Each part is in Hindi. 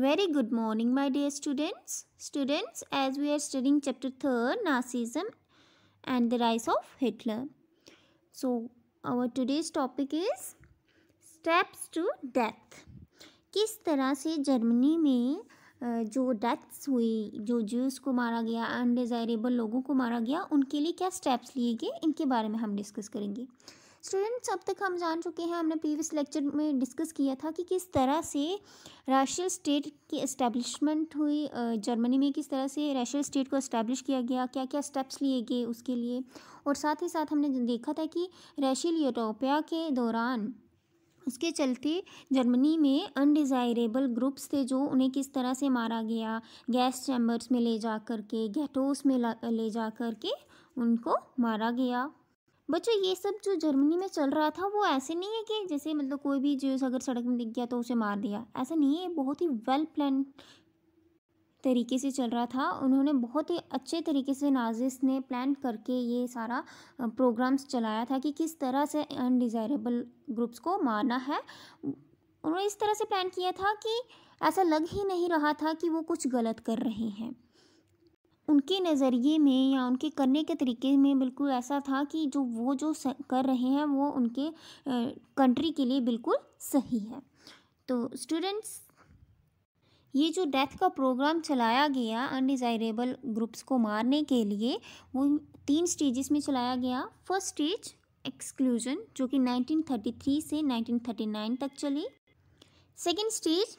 Very good morning my dear students. Students as we are studying chapter 3 Nazism and the rise of Hitler. So our today's topic is steps to death. किस तरह से जर्मनी में जो डेथ्स हुई जो जूस को मारा गया अनडिज़ायरेबल लोगों को मारा गया उनके लिए क्या स्टेप्स लिए गए इनके बारे में हम डिस्कस करेंगे स्टूडेंट्स अब तक हम जान चुके हैं हमने प्रीवियस लेक्चर में डिस्कस किया था कि किस तरह से राशियल स्टेट की इस्टेब्लिशमेंट हुई जर्मनी में किस तरह से राशियल स्टेट को इस्टेब्लिश किया गया क्या क्या स्टेप्स लिए गए उसके लिए और साथ ही साथ हमने देखा था कि राशियल यूरोपिया के दौरान उसके चलते जर्मनी में अनडिज़ायरेबल ग्रुप्स थे जो उन्हें किस तरह से मारा गया गैस चैम्बर्स में ले जा कर के गैटोस में ले जा कर के उनको मारा गया बच्चों ये सब जो जर्मनी में चल रहा था वो ऐसे नहीं है कि जैसे मतलब कोई भी जो अगर सड़क में दिख गया तो उसे मार दिया ऐसा नहीं है बहुत ही वेल प्लान तरीके से चल रहा था उन्होंने बहुत ही अच्छे तरीके से नाजिस ने प्लान करके ये सारा प्रोग्राम्स चलाया था कि किस तरह से अनडिज़ायरेबल ग्रुप्स को मारना है उन्होंने इस तरह से प्लान किया था कि ऐसा लग ही नहीं रहा था कि वो कुछ गलत कर रहे हैं उनके नज़रिए में या उनके करने के तरीके में बिल्कुल ऐसा था कि जो वो जो कर रहे हैं वो उनके कंट्री के लिए बिल्कुल सही है तो स्टूडेंट्स ये जो डेथ का प्रोग्राम चलाया गया अनडिज़ायरेबल ग्रुप्स को मारने के लिए वो तीन स्टेजेस में चलाया गया फर्स्ट स्टेज एक्सक्लूजन जो कि 1933 से 1939 तक चली सेकेंड स्टेज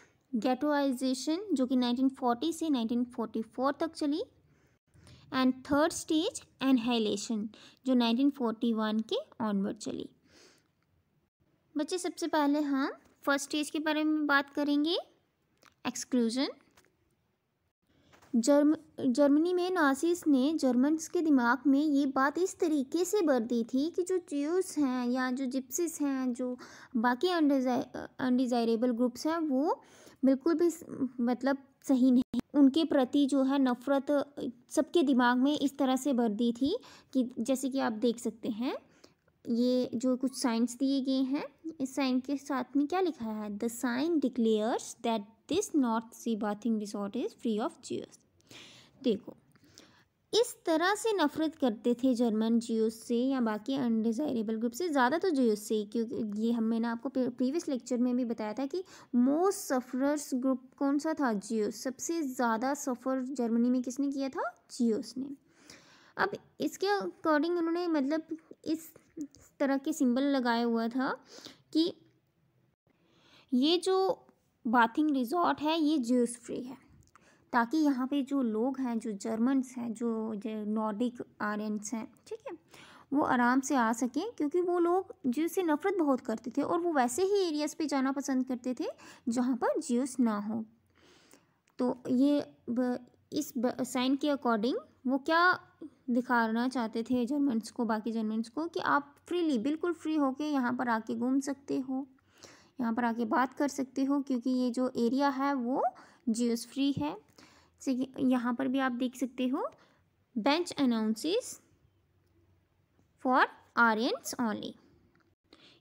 गेटोइजेशन जो कि 1940 से 1944 तक चली एंड थर्ड स्टेज एनहेलेशन जो 1941 के ऑनवर्ड चली बच्चे सबसे पहले हम फर्स्ट स्टेज के बारे में बात करेंगे एक्सक्लूजन जर्म जर्मनी में नासिस ने जर्मन्स के दिमाग में ये बात इस तरीके से भर दी थी कि जो ज्यूस हैं या जो जिप्सिस हैं जो बाकी अनडिज़ायरेबल ग्रुप्स हैं वो बिल्कुल भी मतलब सही नहीं उनके प्रति जो है नफ़रत सबके दिमाग में इस तरह से भर दी थी कि जैसे कि आप देख सकते हैं ये जो कुछ साइंस दिए गए हैं इस साइन के साथ में क्या लिखा है the sign declares that this North Sea bathing resort is free of Jews देखो इस तरह से नफरत करते थे जर्मन जियोस से या बाकी अनडिज़ायरेबल ग्रुप से ज़्यादा तो जियोस से ही क्योंकि ये हम मैंने आपको प्रीवियस लेक्चर में भी बताया था कि मोस्ट सफरर्स ग्रुप कौन सा था जियोस सबसे ज़्यादा सफ़र जर्मनी में किसने किया था जियोस ने अब इसके अकॉर्डिंग उन्होंने मतलब इस तरह के सिंबल लगाया हुआ था कि ये जो बाथिंग रिजॉर्ट है ये जूस फ्री है ताकि यहाँ पे जो लोग हैं जो जर्मन्स हैं जो नॉर्डिक आर्यनस हैं ठीक है वो आराम से आ सकें क्योंकि वो लोग ज्यूस से नफ़रत बहुत करते थे और वो वैसे ही एरियाज़ पे जाना पसंद करते थे जहाँ पर ज्यूस ना हो तो ये ब, इस साइन के अकॉर्डिंग वो क्या दिखाना चाहते थे जर्मन्स को बाकी जर्मन्स को कि आप फ्रीली बिल्कुल फ्री होके यहाँ पर आके घूम सकते हो यहाँ पर आके बात कर सकते हो क्योंकि ये जो एरिया है वो जियोस फ्री है यहाँ पर भी आप देख सकते हो bench announces for Aryans only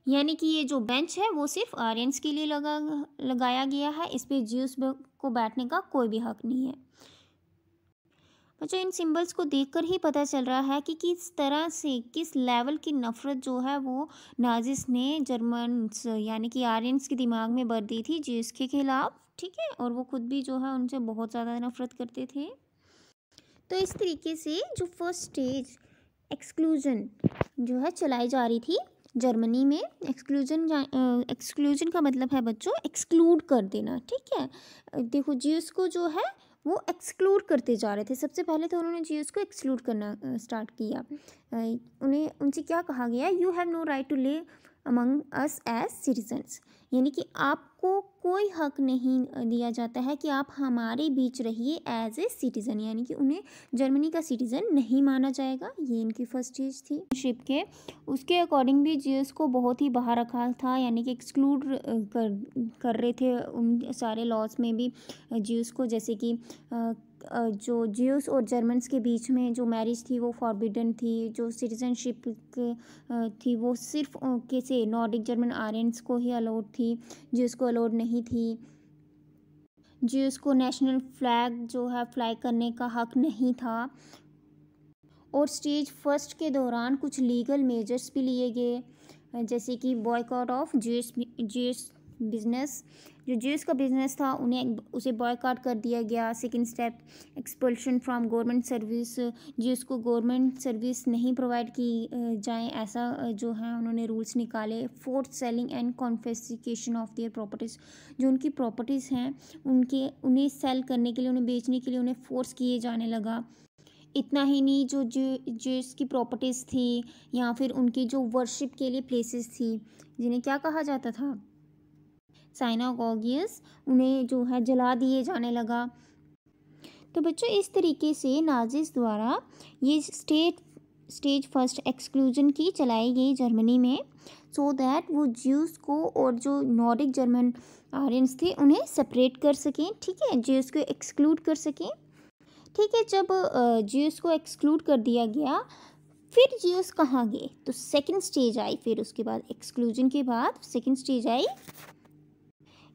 यानी कि ये जो बेंच है वो सिर्फ आर्यस के लिए लगा लगाया गया है इस पर जियोस को बैठने का कोई भी हक नहीं है बच्चों इन सिंबल्स को देखकर ही पता चल रहा है कि किस तरह से किस लेवल की नफ़रत जो है वो नाजिस ने जर्मन यानी कि आर्यनस के दिमाग में भर दी थी जिसके खिलाफ ठीक है और वो खुद भी जो है उनसे बहुत ज़्यादा नफ़रत करते थे तो इस तरीके से जो फर्स्ट स्टेज एक्सक्लूजन जो है चलाई जा रही थी जर्मनी में एक्सक्लूजन एक्सक्लूजन का मतलब है बच्चों एक्सक्लूड कर देना ठीक है देखो जियस को जो है वो एक्सक्लूड करते जा रहे थे सबसे पहले तो उन्होंने जी को एक्सक्लूड करना स्टार्ट किया उन्हें उनसे क्या कहा गया you have no right to live among us as citizens यानी कि आपको कोई हक नहीं दिया जाता है कि आप हमारे बीच रहिए एज ए सिटीज़न यानी कि उन्हें जर्मनी का सिटीज़न नहीं माना जाएगा ये इनकी फर्स्ट चीज़ थी शिप के उसके अकॉर्डिंग भी जीएस को बहुत ही बाहर रखा था यानी कि एक्सक्लूड कर कर रहे थे उन सारे लॉज में भी जीएस को जैसे कि जो जियोस और जर्मन्स के बीच में जो मैरिज थी वो फॉरबिडन थी जो सिटीजनशिप थी वो सिर्फ किसे नॉर्डिक जर्मन आर्यनस को ही अलाउड थी जो को अलाउड नहीं थी जो को नेशनल फ्लैग जो है फ्लाई करने का हक नहीं था और स्टेज फर्स्ट के दौरान कुछ लीगल मेजर्स भी लिए गए जैसे कि boycott of Jews Jews business जो जूस का बिजनेस था उन्हें उसे बॉयकाट कर दिया गया second step expulsion from government service Jews को गवर्नमेंट सर्विस नहीं प्रोवाइड की जाए ऐसा जो है उन्होंने रूल्स निकाले fourth selling and confiscation of their properties जो उनकी प्रॉपर्टीज़ हैं उनके उन्हें सेल करने के लिए उन्हें बेचने के लिए उन्हें फोर्स किए जाने लगा इतना ही नहीं जो जूस की प्रॉपर्टीज़ थी या फिर उनकी जो वर्शिप के लिए प्लेसेस थी जिन्हें क्या कहा जाता था साइनागोगियस उन्हें जो है जला दिए जाने लगा तो बच्चों इस तरीके से नाजिस द्वारा ये स्टेट स्टेज फर्स्ट एक्सक्लूजन की चलाई गई जर्मनी में सो so दैट वो ज्यूस को और जो नॉर्डिक जर्मन आर्यस थे उन्हें सेपरेट कर सकें ठीक है ज्यूस को एक्सक्लूड कर सकें ठीक है जब ज्यूस को एक्सक्लूड कर दिया गया फिर ज्यूस कहाँ गए तो सेकंड स्टेज आई फिर उसके बाद एक्सक्लूजन के बाद सेकंड स्टेज आई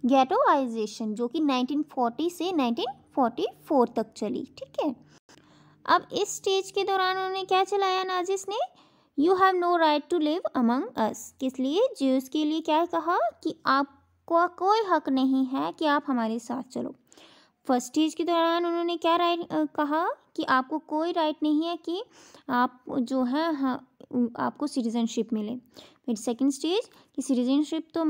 गैटोआइजेशन जो कि 1940 से 1944 तक चली ठीक है अब इस स्टेज के दौरान उन्होंने क्या चलाया नाजिस ने you have no right to live among us किस लिए जूस के लिए क्या कहा कि आपका कोई हक नहीं है कि आप हमारे साथ चलो फर्स्ट स्टेज के दौरान उन्होंने क्या राइट कहा कि आपको कोई राइट नहीं है कि आप जो है हाँ आपको सिटीज़नशिप मिले फिर सेकंड स्टेज की सिटीजनशिप तो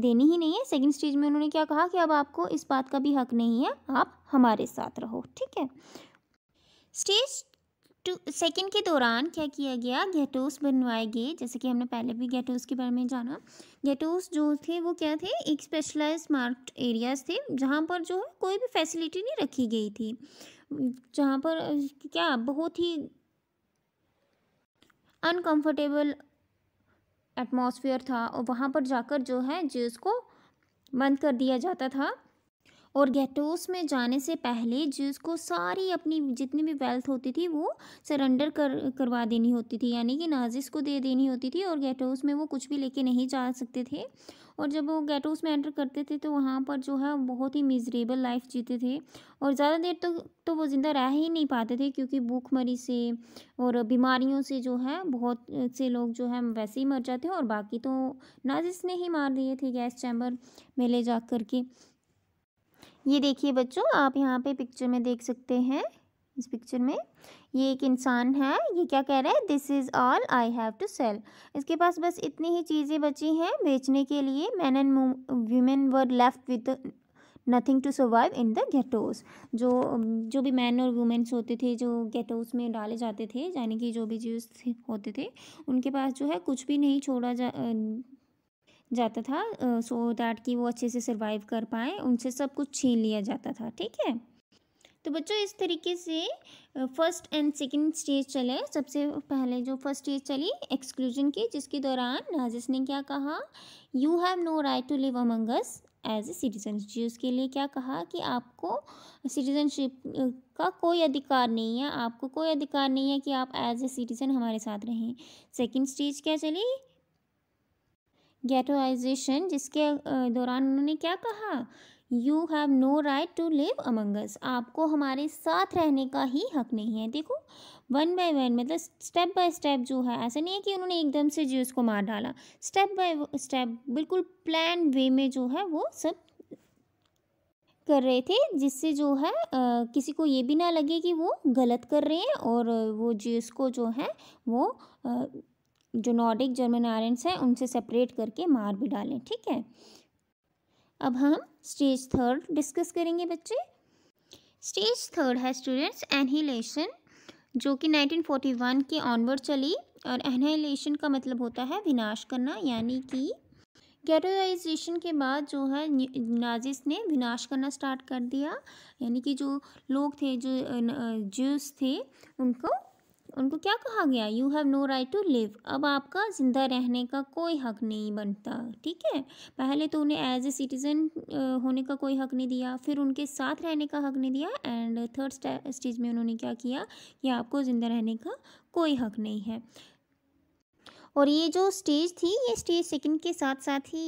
देनी ही नहीं है सेकंड स्टेज में उन्होंने क्या कहा कि अब आपको इस बात का भी हक नहीं है आप हमारे साथ रहो ठीक है स्टेज टू सेकेंड के दौरान क्या किया गया गेटोस बनवाए गए जैसे कि हमने पहले भी गेटोस के बारे में जाना गेटोस जो थे वो क्या थे एक स्पेशलाइज मार्क्ड एरियाज थे जहाँ पर जो है कोई भी फैसिलिटी नहीं रखी गई थी जहाँ पर क्या बहुत ही अनकंफर्टेबल एटमॉस्फेयर था और वहाँ पर जाकर जो है जेस को बंद कर दिया जाता था और गेटोस में जाने से पहले जिसको सारी अपनी जितनी भी वेल्थ होती थी वो सरेंडर कर करवा देनी होती थी यानी कि नाजिस को दे देनी होती थी और गेटोस में वो कुछ भी लेके नहीं जा सकते थे और जब वो गेटोस में एंटर करते थे तो वहाँ पर जो है बहुत ही मिजरेबल लाइफ जीते थे और ज़्यादा देर तो तो वो ज़िंदा रह ही नहीं पाते थे क्योंकि भूखमरी से और बीमारियों से जो है बहुत से लोग जो है वैसे ही मर जाते हैं और बाकी तो नाजिस ने ही मार दिए थे गैस चैम्बर में ले जा कर के ये देखिए बच्चों आप यहाँ पे पिक्चर में देख सकते हैं इस पिक्चर में ये एक इंसान है ये क्या कह रहा है this is all I have to sell इसके पास बस इतनी ही चीज़ें बची हैं बेचने के लिए men and women were left with nothing to survive in the ghettos जो जो भी मैन और वुमेन्स होते थे जो गेटोज में डाले जाते थे यानी कि जो भी जीव होते थे उनके पास जो है कुछ भी नहीं छोड़ा जा जाता था सो uh, दैट so कि वो अच्छे से सर्वाइव कर पाए उनसे सब कुछ छीन लिया जाता था ठीक है तो बच्चों इस तरीके से फर्स्ट एंड सेकंड स्टेज चले सबसे पहले जो फर्स्ट स्टेज चली एक्सक्लूजन की जिसके दौरान नाजिस ने क्या कहा you have no right to live among us as a citizen जी उसके लिए क्या कहा कि आपको सिटीजनशिप का कोई अधिकार नहीं है आपको कोई अधिकार नहीं है कि आप एज ए सिटीज़न हमारे साथ रहें सेकंड स्टेज क्या चली गेटोइजेशन जिसके दौरान उन्होंने क्या कहा you have no right to live among us आपको हमारे साथ रहने का ही हक नहीं है देखो वन बाय वन मतलब स्टेप बाय स्टेप जो है ऐसा नहीं है कि उन्होंने एकदम से जी उसको मार डाला स्टेप बाय स्टेप बिल्कुल प्लान वे में जो है वो सब कर रहे थे जिससे जो है आ, किसी को ये भी ना लगे कि वो गलत कर रहे हैं और वो जी उसको जो है वो आ, जो नॉर्डिक जर्मन आयरन्स हैं उनसे सेपरेट करके मार भी डालें ठीक है अब हम स्टेज थर्ड डिस्कस करेंगे बच्चे स्टेज थर्ड है स्टूडेंट्स एनहीलेशन जो कि 1941 के ऑनवर्ड चली और एनहीलेशन का मतलब होता है विनाश करना यानी कि कैटोराइजेशन के बाद जो है नाजिस ने विनाश करना स्टार्ट कर दिया यानी कि जो लोग थे जो ज्यूस थे उनको उनको क्या कहा गया you have no right to live अब आपका ज़िंदा रहने का कोई हक नहीं बनता ठीक है पहले तो उन्हें एज ए सिटीज़न होने का कोई हक नहीं दिया फिर उनके साथ रहने का हक नहीं दिया एंड थर्ड स्टेज में उन्होंने क्या किया कि आपको ज़िंदा रहने का कोई हक नहीं है और ये जो स्टेज थी ये स्टेज सेकंड के साथ साथ ही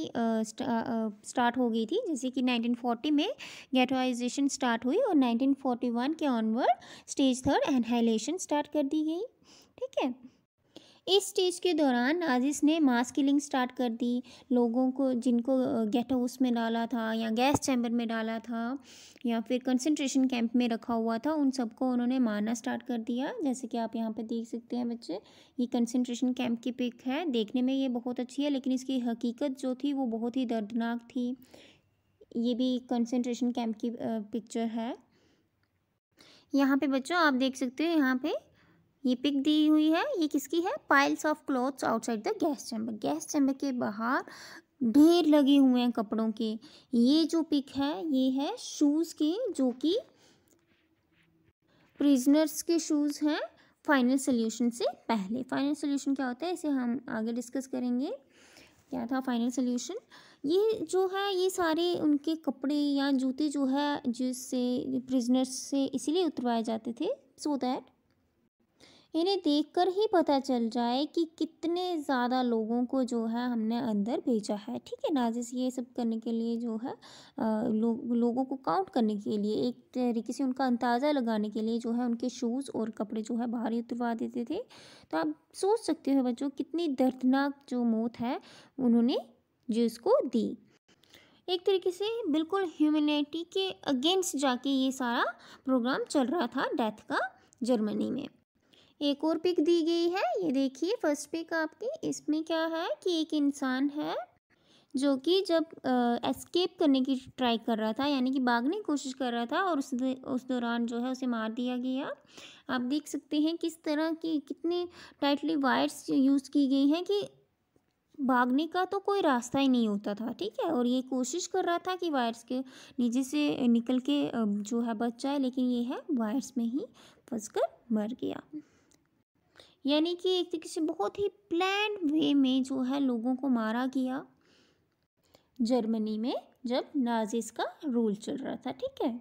स्टार्ट हो गई थी जैसे कि 1940 में गैटोइजेशन स्टार्ट हुई और 1941 के onward stage third annihilation start कर दी गई ठीक है इस स्टेज के दौरान नाजिस ने मास किलिंग स्टार्ट कर दी लोगों को जिनको गेट हाउस में डाला था या गैस चैम्बर में डाला था या फिर कंसंट्रेशन कैंप में रखा हुआ था उन सबको उन्होंने मारना स्टार्ट कर दिया जैसे कि आप यहाँ पर देख सकते हैं बच्चे ये कंसनट्रेशन कैंप की पिक है देखने में ये बहुत अच्छी है लेकिन इसकी हकीकत जो थी वो बहुत ही दर्दनाक थी ये भी कंसनट्रेशन कैंप की पिक्चर है यहाँ पे बच्चों आप देख सकते हो यहाँ पे ये पिक दी हुई है ये किसकी है piles of clothes outside the gas chamber gas chamber के बाहर ढेर लगे हुए हैं कपड़ों के ये जो पिक है ये है शूज़ के जो कि प्रिजनर्स के शूज़ हैं फाइनल सोल्यूशन से पहले फाइनल सोल्यूशन क्या होता है इसे हम आगे डिस्कस करेंगे क्या था फाइनल सोल्यूशन ये जो है ये सारे उनके कपड़े या जूते जो है जिससे प्रिजनर्स से इसीलिए उतरवाए जाते थे सो दैट इन्हें देखकर ही पता चल जाए कि कितने ज़्यादा लोगों को जो है हमने अंदर भेजा है ठीक है नाजिस ये सब करने के लिए जो है लो, लोगों को काउंट करने के लिए एक तरीके से उनका अंदाज़ा लगाने के लिए जो है उनके शूज़ और कपड़े जो है बाहर ही उतरवा देते थे तो आप सोच सकते हो बच्चों कितनी दर्दनाक जो मौत है उन्होंने जो इसको दी एक तरीके से बिल्कुल ह्यूमनिटी के अगेंस्ट जाके ये सारा प्रोग्राम चल रहा था डेथ का जर्मनी में एक और पिक दी गई है ये देखिए फर्स्ट पिक आपकी इसमें क्या है कि एक इंसान है जो कि जब एस्केप करने की ट्राई कर रहा था यानी कि भागने की कोशिश कर रहा था और उस उस दौरान जो है उसे मार दिया गया आप देख सकते हैं किस तरह की कितनी टाइटली वायर्स यूज़ की गई हैं कि भागने का तो कोई रास्ता ही नहीं होता था ठीक है और ये कोशिश कर रहा था कि वायर्स के नीचे से निकल के जो है बच जाए लेकिन ये है वायर्स में ही फंस कर मर गया यानी कि एक तरीके से बहुत ही प्लान वे में जो है लोगों को मारा गया जर्मनी में जब नाजिस का रूल चल रहा था ठीक है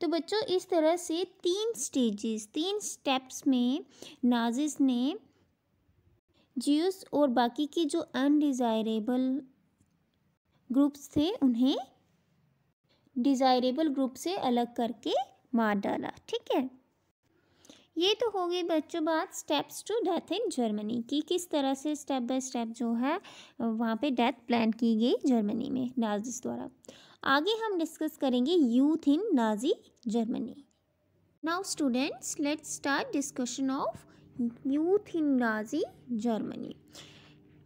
तो बच्चों इस तरह से तीन स्टेजेस तीन स्टेप्स में नाजिस ने जियस और बाकी के जो अनडिज़ायरेबल ग्रुप्स थे उन्हें डिज़ायरेबल ग्रुप से अलग करके मार डाला ठीक है ये तो हो गई बच्चों बात steps to death in Germany की किस तरह से स्टेप बाय स्टेप जो है वहाँ पे डेथ प्लान की गई जर्मनी में नाजिस द्वारा आगे हम डिस्कस करेंगे youth in Nazi Germany now students let's start discussion of youth in Nazi Germany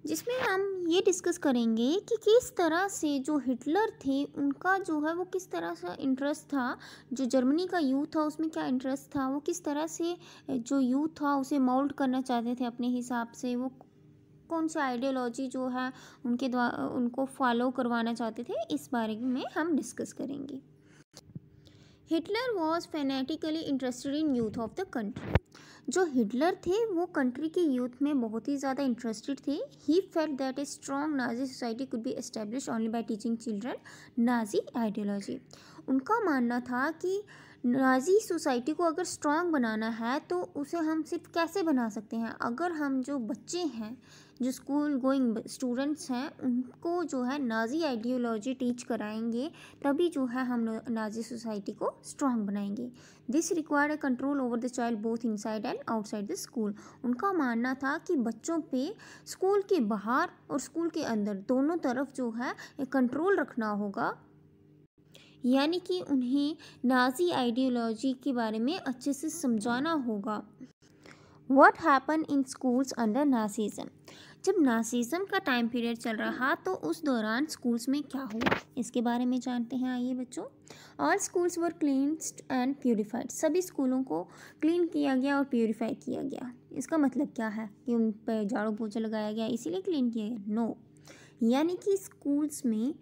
जिसमें हम ये डिस्कस करेंगे कि किस तरह से जो हिटलर थे उनका जो है वो किस तरह से इंटरेस्ट था जो जर्मनी का यूथ था उसमें क्या इंटरेस्ट था वो किस तरह से जो यूथ था उसे मोल्ड करना चाहते थे अपने हिसाब से वो कौन सा आइडियोलॉजी जो है उनके द्वारा उनको फॉलो करवाना चाहते थे इस बारे में हम डिस्कस करेंगे Hitler was fanatically interested in youth of the country जो हिटलर थे वो कंट्री के यूथ में बहुत ही ज़्यादा इंटरेस्टेड थे he felt that a strong Nazi society could be establish only by teaching children Nazi ideology उनका मानना था कि नाजी सोसाइटी को अगर स्ट्रॉन्ग बनाना है तो उसे हम सिर्फ कैसे बना सकते हैं अगर हम जो बच्चे हैं जो स्कूल गोइंग स्टूडेंट्स हैं उनको जो है नाजी आइडियोलॉजी टीच कराएंगे तभी जो है हम नाजी सोसाइटी को स्ट्रांग बनाएंगे this required a control over the child both inside and outside the school उनका मानना था कि बच्चों पे स्कूल के बाहर और स्कूल के अंदर दोनों तरफ जो है कंट्रोल रखना होगा यानी कि उन्हें नाजी आइडियोलॉजी के बारे में अच्छे से समझाना होगा what happen in schools under nazism जब नासिज़म का टाइम पीरियड चल रहा तो उस दौरान स्कूल्स में क्या हुआ इसके बारे में जानते हैं आइए बच्चों all schools were clean and purified सभी स्कूलों को क्लीन किया गया और प्योरीफाई किया गया इसका मतलब क्या है कि उन पर झाड़ू पोछा लगाया गया इसीलिए क्लीन किया गया नो no. यानी कि स्कूल्स में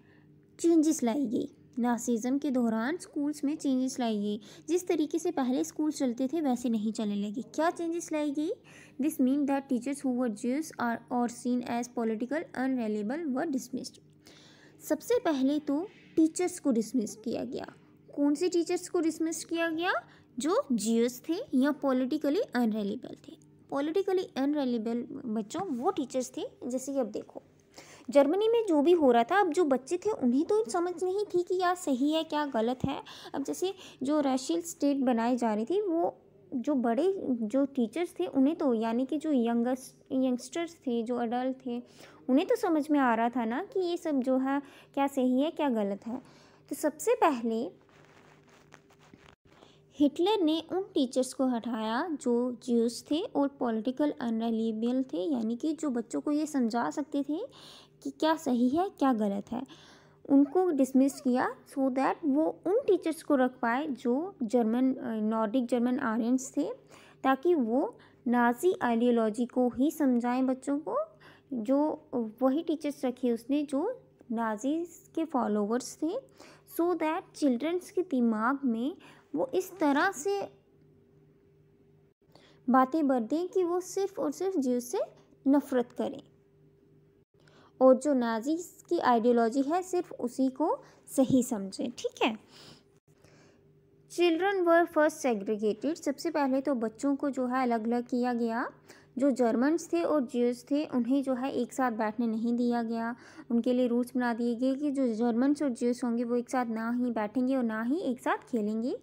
चेंजेस लाई गई नासीज़म के दौरान स्कूल्स में चेंजेस लाई गई जिस तरीके से पहले स्कूल चलते थे वैसे नहीं चलने लगे क्या चेंजेस लाई गई this mean that teachers who were Jews or और seen as political unreliable were dismissed सबसे पहले तो टीचर्स को डिसमिस किया गया कौन से टीचर्स को डिसमिस किया गया जो जियस थे या पॉलिटिकली अनरेलेबल थे पॉलिटिकली अनरेलेबल बच्चों वो टीचर्स थे जैसे कि अब देखो जर्मनी में जो भी हो रहा था अब जो बच्चे थे उन्हें तो समझ नहीं थी कि यार सही है क्या गलत है अब जैसे जो रशियल स्टेट बनाई जा रही थी वो जो बड़े जो टीचर्स थे उन्हें तो यानी कि जो यंगस्ट यंगस्टर्स थे जो अडल्ट थे उन्हें तो समझ में आ रहा था ना कि ये सब जो है क्या सही है क्या गलत है तो सबसे पहले हिटलर ने उन टीचर्स को हटाया जो ज्यूस थे और पॉलिटिकल अनरिलेबल थे यानी कि जो बच्चों को ये समझा सकते थे कि क्या सही है क्या गलत है उनको डिसमिस किया सो so दैट वो उन टीचर्स को रख पाए जो जर्मन नॉर्डिक जर्मन आर्यस थे ताकि वो नाजी आइडियोलॉजी को ही समझाएं बच्चों को जो वही टीचर्स रखे उसने जो नाजी के फॉलोवर्स थे सो दैट चिल्ड्रंस के दिमाग में वो इस तरह से बातें बढ़ दें कि वो सिर्फ़ और सिर्फ जीव से नफ़रत करें और जो नाजी की आइडियोलॉजी है सिर्फ उसी को सही समझें ठीक है चिल्ड्रन वर फर्स्ट सेग्रीगेटेड सबसे पहले तो बच्चों को जो है अलग अलग किया गया जो जर्मन्स थे और ज्यूज थे उन्हें जो है एक साथ बैठने नहीं दिया गया उनके लिए रूल्स बना दिए गए कि जो जर्मन्स और जियस होंगे वो एक साथ ना ही बैठेंगे और ना ही एक साथ खेलेंगे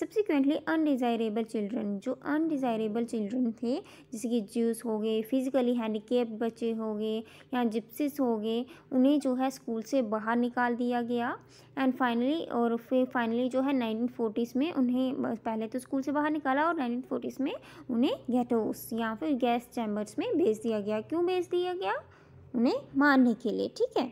सब्सिक्वेंटली अनडिज़ायरेबल चिल्ड्रन जो अनडिज़ायरेबल चिल्ड्रन थे जैसे कि जूस हो गए फिजिकली हैंडीकेप बच्चे हो गए या जिप्सिस हो गए उन्हें जो है स्कूल से बाहर निकाल दिया गया एंड फाइनली और फिर फाइनली जो है नाइनटीन फोर्टीज़ में उन्हें पहले तो स्कूल से बाहर निकाला और नाइनटीन फोर्टीज़ में उन्हें गैटोस या फिर गैस चैम्बर्स में भेज दिया गया क्यों भेज दिया गया उन्हें मारने के लिए ठीक है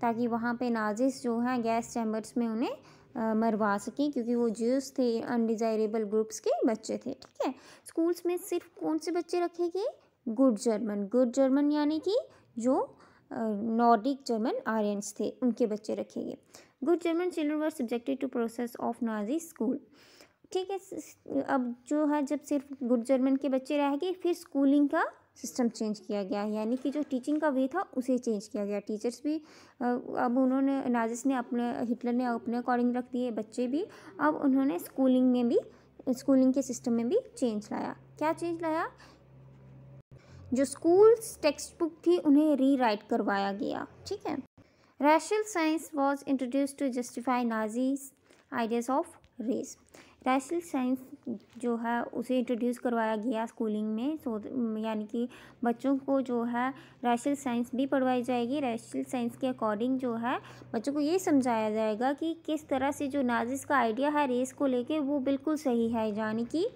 ताकि वहाँ पे नाजिस जो हैं गैस चैम्बर्स में उन्हें मरवा सकें क्योंकि वो जूस थे अनडिज़ायरेबल ग्रुप्स के बच्चे थे ठीक है स्कूल्स में सिर्फ कौन से बच्चे रखे गए गुड जर्मन गुड जर्मन यानी कि जो नॉर्डिक जर्मन आर्यंस थे उनके बच्चे रखे गए good German children were subjected to process of Nazi school ठीक है अब जो है जब सिर्फ गुड जर्मन के बच्चे रह गए फिर स्कूलिंग का सिस्टम चेंज किया गया यानी कि जो टीचिंग का वे था उसे चेंज किया गया टीचर्स भी अब उन्होंने नाजिस ने अपने हिटलर ने अपने अकॉर्डिंग रख दिए बच्चे भी अब उन्होंने स्कूलिंग में भी स्कूलिंग के सिस्टम में भी चेंज लाया क्या चेंज लाया जो स्कूल्स टेक्स्ट बुक थी उन्हें रीराइट करवाया गया ठीक है racial science was introduce to justify Nazis ideas of race rational science जो है उसे इंट्रोड्यूस करवाया गया स्कूलिंग में सो यानी कि बच्चों को जो है रैशनल साइंस भी पढ़वाई जाएगी रैशनल साइंस के अकॉर्डिंग जो है बच्चों को ये समझाया जाएगा कि किस तरह से जो नाजिस का आइडिया है रेस को लेके वो बिल्कुल सही है यानी कि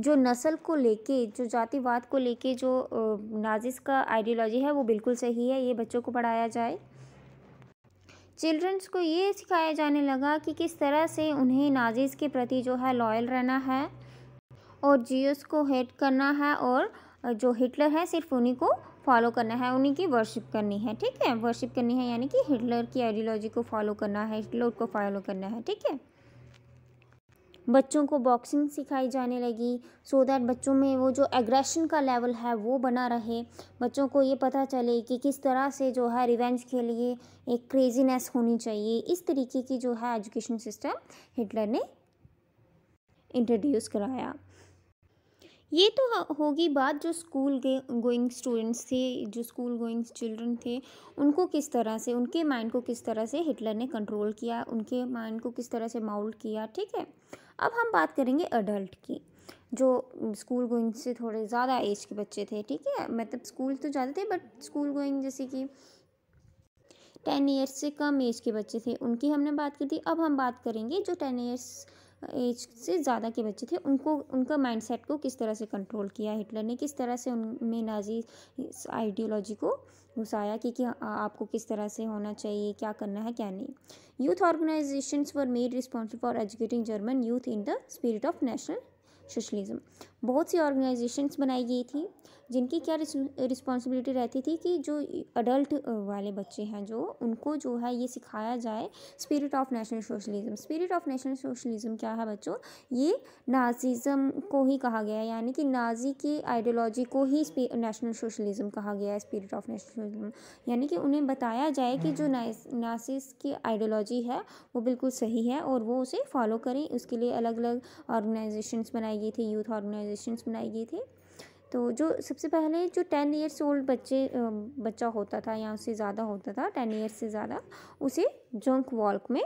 जो नस्ल को लेके जो जातिवाद को लेके जो नाजिस का आइडियोलॉजी है वो बिल्कुल सही है ये बच्चों को पढ़ाया जाए चिल्ड्रंस को ये सिखाया जाने लगा कि किस तरह से उन्हें नाजिज़ के प्रति जो है लॉयल रहना है और जियस को हेट करना है और जो हिटलर है सिर्फ उन्हीं को फॉलो करना है उन्हीं की वर्शिप करनी है ठीक है वर्शिप करनी है यानी कि हिटलर की आइडियोलॉजी को फॉलो करना है हिटलर को फॉलो करना है ठीक है बच्चों को बॉक्सिंग सिखाई जाने लगी सो दैट बच्चों में वो जो एग्रेशन का लेवल है वो बना रहे बच्चों को ये पता चले कि किस तरह से जो है रिवेंज के लिए एक क्रेजीनेस होनी चाहिए इस तरीके की जो है एजुकेशन सिस्टम हिटलर ने इंट्रोड्यूस कराया ये तो होगी बात जो स्कूल गोइंग स्टूडेंट्स थे जो स्कूल गोइंग चिल्ड्रन थे उनको किस तरह से उनके माइंड को किस तरह से हिटलर ने कंट्रोल किया उनके माइंड को किस तरह से माउल्ड किया ठीक है अब हम बात करेंगे अडल्ट की जो स्कूल गोइंग से थोड़े ज़्यादा एज के बच्चे थे ठीक है मतलब स्कूल तो जाते थे बट स्कूल गोइंग जैसे कि टेन ईयर्स से कम एज के बच्चे थे उनकी हमने बात की थी अब हम बात करेंगे जो टेन ईयर्स एज से ज़्यादा के बच्चे थे उनको उनका माइंडसेट को किस तरह से कंट्रोल किया हिटलर ने किस तरह से उनमें नाजी आइडियोलॉजी को घुसाया कि, कि आपको किस तरह से होना चाहिए क्या करना है क्या नहीं youth organisations were made responsible for educating German youth in the spirit of national socialism बहुत सी ऑर्गेनाइजेशंस बनाई गई थी जिनकी क्या रिस्पॉन्सिबिलिटी रहती थी कि जो अडल्ट वाले बच्चे हैं जो उनको जो है ये सिखाया जाए spirit of national socialism spirit of national socialism क्या है बच्चों ये नाजीज़म को ही कहा गया है यानी कि नाजी की आइडियोलॉजी को ही नेशनल सोशलिज़म कहा गया है स्पिरिट ऑफ नेशनल सोशलिज़म यानी कि उन्हें बताया जाए कि जो नासिस की आइडियोलॉजी है वो बिल्कुल सही है और वो उसे फॉलो करें उसके लिए अलग अलग ऑर्गेनाइजेशंस बनाई बनाई गई थी यूथ ऑर्गेनाइजेशंस बनाई गई थी तो जो सबसे पहले जो टेन इयर्स ओल्ड बच्चे बच्चा होता था या उससे ज़्यादा होता था टेन इयर्स से ज़्यादा उसे जंक वॉल्क में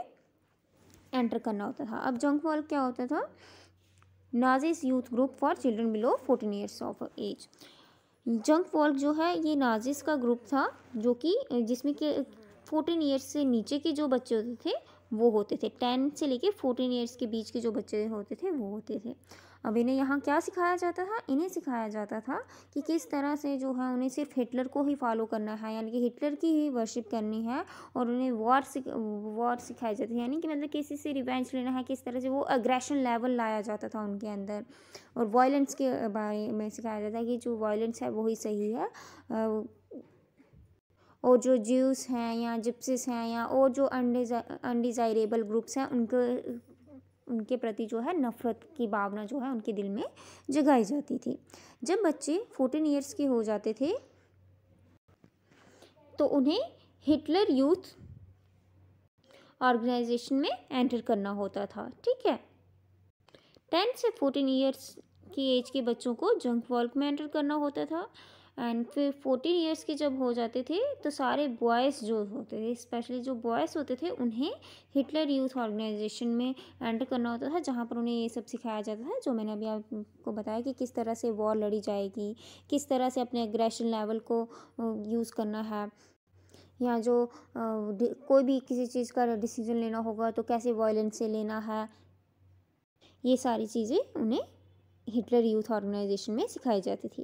एंटर करना होता था अब जंक वॉल्क क्या होता था Nazis youth group for children below fourteen years of age Jungvolk जो है ये नाजिस का ग्रुप था जो कि जिसमें कि फोर्टीन ईयर्स से नीचे के जो बच्चे होते थे वो होते थे टेन से लेके फोर्टीन ईयर्स के बीच के जो बच्चे होते थे वो होते थे अब इन्हें यहाँ क्या सिखाया जाता था इन्हें सिखाया जाता था कि किस तरह से जो है उन्हें सिर्फ हिटलर को ही फॉलो करना है यानी कि हिटलर की ही वर्शिप करनी है और उन्हें वॉर सिख वॉर सिखाई जाती है यानी कि मतलब किसी से रिवेंज लेना है किस तरह से वो अग्रेशन लेवल लाया जाता था उनके अंदर और वायलेंस के बारे में सिखाया जाता है कि जो वायलेंस है वही सही है और जो ज्यूस हैं या जिप्सिस हैं या और जो अनडिज़ायरेबल ग्रुप्स हैं उनके उनके प्रति जो है नफ़रत की भावना जो है उनके दिल में जगाई जाती थी जब बच्चे फोर्टीन ईयर्स के हो जाते थे तो उन्हें हिटलर यूथ ऑर्गेनाइजेशन में एंटर करना होता था ठीक है टेन से फोर्टीन ईयर्स की एज के बच्चों को जंक वॉल्क में एंटर करना होता था एंड फिर फोर्टीन ईयर्स के जब हो जाते थे तो सारे बॉयज़ जो होते थे स्पेशली जो बॉयज़ होते थे उन्हें हिटलर यूथ ऑर्गेनाइजेशन में एंटर करना होता था जहाँ पर उन्हें ये सब सिखाया जाता था जो मैंने अभी आपको बताया कि किस तरह से वॉर लड़ी जाएगी किस तरह से अपने एग्रेशन लेवल को यूज़ करना है या जो कोई भी किसी चीज़ का डिसीजन लेना होगा तो कैसे वायलेंस से लेना है ये सारी चीज़ें उन्हें हिटलर यूथ ऑर्गेनाइजेशन में सिखाई जाती थी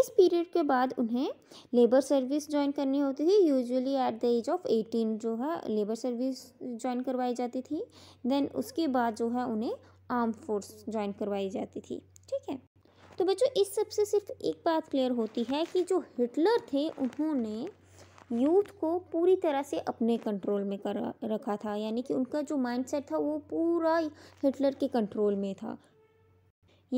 इस पीरियड के बाद उन्हें लेबर सर्विस ज्वाइन करनी होती थी usually at the age of eighteen जो है लेबर सर्विस ज्वाइन करवाई जाती थी देन उसके बाद जो है उन्हें आर्म फोर्स ज्वाइन करवाई जाती थी ठीक है तो बच्चों इस सबसे सिर्फ एक बात क्लियर होती है कि जो हिटलर थे उन्होंने यूथ को पूरी तरह से अपने कंट्रोल में कर रखा था यानी कि उनका जो माइंडसेट था वो पूरा हिटलर के कंट्रोल में था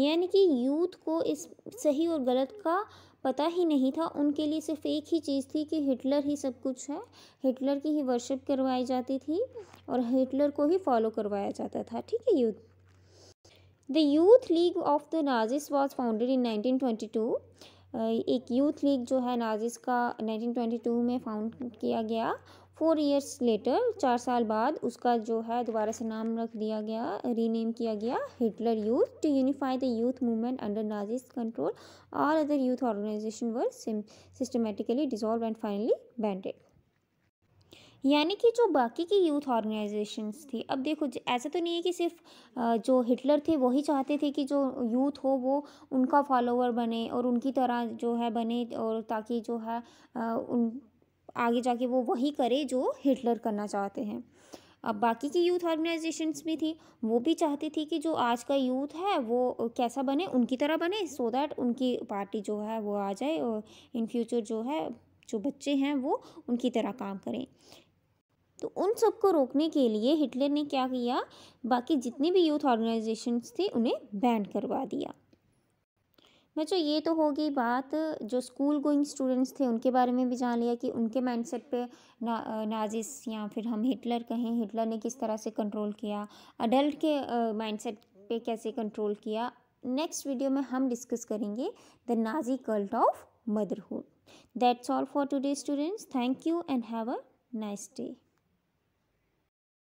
यानी कि यूथ को इस सही और गलत का पता ही नहीं था उनके लिए सिर्फ एक ही चीज़ थी कि हिटलर ही सब कुछ है हिटलर की ही वर्शिप करवाई जाती थी और हिटलर को ही फॉलो करवाया जाता था ठीक है youth the youth league of the Nazis was founded in 1922 एक यूथ लीग जो है नाजिस का 1922 में फाउंड किया गया फोर ईयर्स लेटर चार साल बाद उसका जो है दोबारा से नाम रख दिया गया रीनेम किया गया Hitler youth to unify the youth movement under Nazis control all other youth organisation were systematically dissolve and finally banned यानी कि जो बाकी की यूथ ऑर्गेनाइजेशंस थी अब देखो ऐसा तो नहीं है कि सिर्फ जो हिटलर थे वही चाहते थे कि जो यूथ हो वो उनका फॉलोवर बने और उनकी तरह जो है बने और ताकि जो है उन आगे जाके वो वही करे जो हिटलर करना चाहते हैं अब बाकी की यूथ ऑर्गेनाइजेशंस भी थी वो भी चाहती थी कि जो आज का यूथ है वो कैसा बने उनकी तरह बने सो so दैट उनकी पार्टी जो है वो आ जाए और इन फ्यूचर जो है जो बच्चे हैं वो उनकी तरह काम करें तो उन सबको रोकने के लिए हिटलर ने क्या किया बाकी जितनी भी यूथ ऑर्गेनाइजेशंस थी उन्हें बैन करवा दिया बच्चों तो ये तो होगी बात जो स्कूल गोइंग स्टूडेंट्स थे उनके बारे में भी जान लिया कि उनके माइंडसेट पे ना नाजिस या फिर हम हिटलर कहें हिटलर ने किस तरह से कंट्रोल किया अडल्ट के माइंडसेट पे कैसे कंट्रोल किया नेक्स्ट वीडियो में हम डिस्कस करेंगे the Nazi cult of motherhood that's all for today students thank you and have a nice day